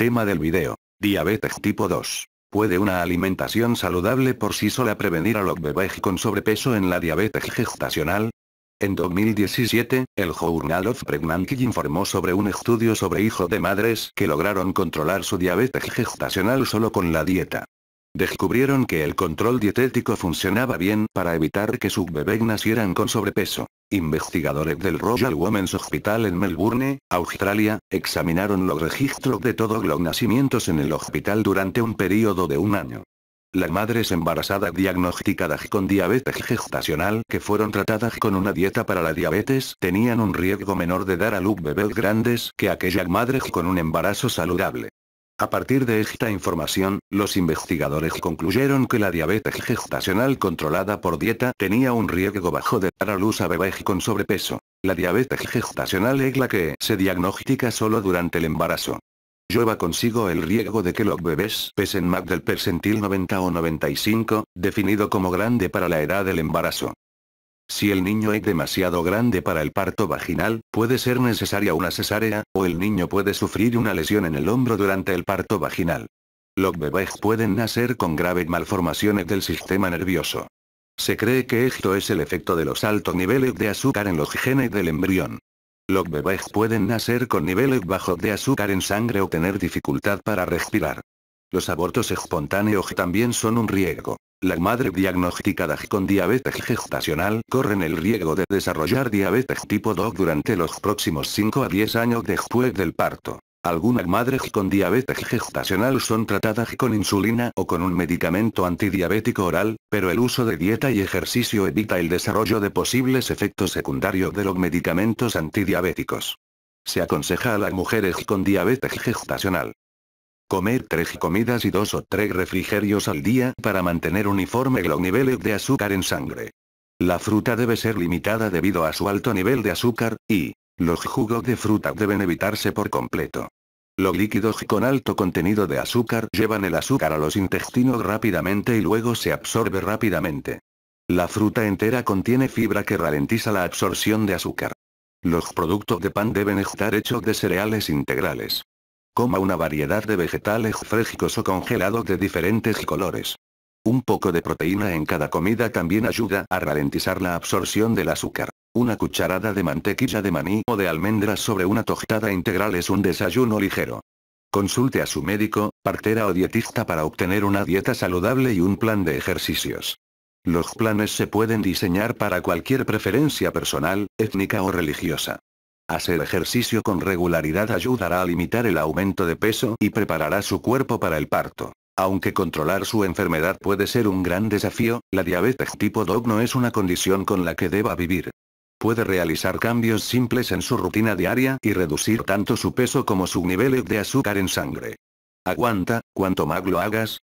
Tema del video. Diabetes tipo 2. ¿Puede una alimentación saludable por sí sola prevenir a los bebés con sobrepeso en la diabetes gestacional? En 2017, el Journal of Pregnancy informó sobre un estudio sobre hijos de madres que lograron controlar su diabetes gestacional solo con la dieta. Descubrieron que el control dietético funcionaba bien para evitar que sus bebés nacieran con sobrepeso. Investigadores del Royal Women's Hospital en Melbourne, Australia, examinaron los registros de todos los nacimientos en el hospital durante un periodo de un año. Las madres embarazadas diagnosticadas con diabetes gestacional que fueron tratadas con una dieta para la diabetes tenían un riesgo menor de dar a luz bebés grandes que aquellas madres con un embarazo saludable. A partir de esta información, los investigadores concluyeron que la diabetes gestacional controlada por dieta tenía un riesgo bajo de dar a luz a bebés con sobrepeso. La diabetes gestacional es la que se diagnostica solo durante el embarazo. Lleva consigo el riesgo de que los bebés pesen más del percentil 90 o 95, definido como grande para la edad del embarazo. Si el niño es demasiado grande para el parto vaginal, puede ser necesaria una cesárea, o el niño puede sufrir una lesión en el hombro durante el parto vaginal. Los bebés pueden nacer con graves malformaciones del sistema nervioso. Se cree que esto es el efecto de los altos niveles de azúcar en los genes del embrión. Los bebés pueden nacer con niveles bajos de azúcar en sangre o tener dificultad para respirar. Los abortos espontáneos también son un riesgo. Las madres diagnosticadas con diabetes gestacional corren el riesgo de desarrollar diabetes tipo 2 durante los próximos 5 a 10 años después del parto. Algunas madres con diabetes gestacional son tratadas con insulina o con un medicamento antidiabético oral, pero el uso de dieta y ejercicio evita el desarrollo de posibles efectos secundarios de los medicamentos antidiabéticos. Se aconseja a las mujeres con diabetes gestacional Comer tres comidas y dos o tres refrigerios al día para mantener uniforme los niveles de azúcar en sangre. La fruta debe ser limitada debido a su alto nivel de azúcar, y los jugos de fruta deben evitarse por completo. Los líquidos con alto contenido de azúcar llevan el azúcar a los intestinos rápidamente y luego se absorbe rápidamente. La fruta entera contiene fibra que ralentiza la absorción de azúcar. Los productos de pan deben estar hechos de cereales integrales. Coma una variedad de vegetales frescos o congelados de diferentes colores. Un poco de proteína en cada comida también ayuda a ralentizar la absorción del azúcar. Una cucharada de mantequilla de maní o de almendras sobre una tostada integral es un desayuno ligero. Consulte a su médico, partera o dietista para obtener una dieta saludable y un plan de ejercicios. Los planes se pueden diseñar para cualquier preferencia personal, étnica o religiosa. Hacer ejercicio con regularidad ayudará a limitar el aumento de peso y preparará su cuerpo para el parto. Aunque controlar su enfermedad puede ser un gran desafío, la diabetes tipo 2 no es una condición con la que deba vivir. Puede realizar cambios simples en su rutina diaria y reducir tanto su peso como su nivel de azúcar en sangre. Aguanta, cuanto más lo hagas,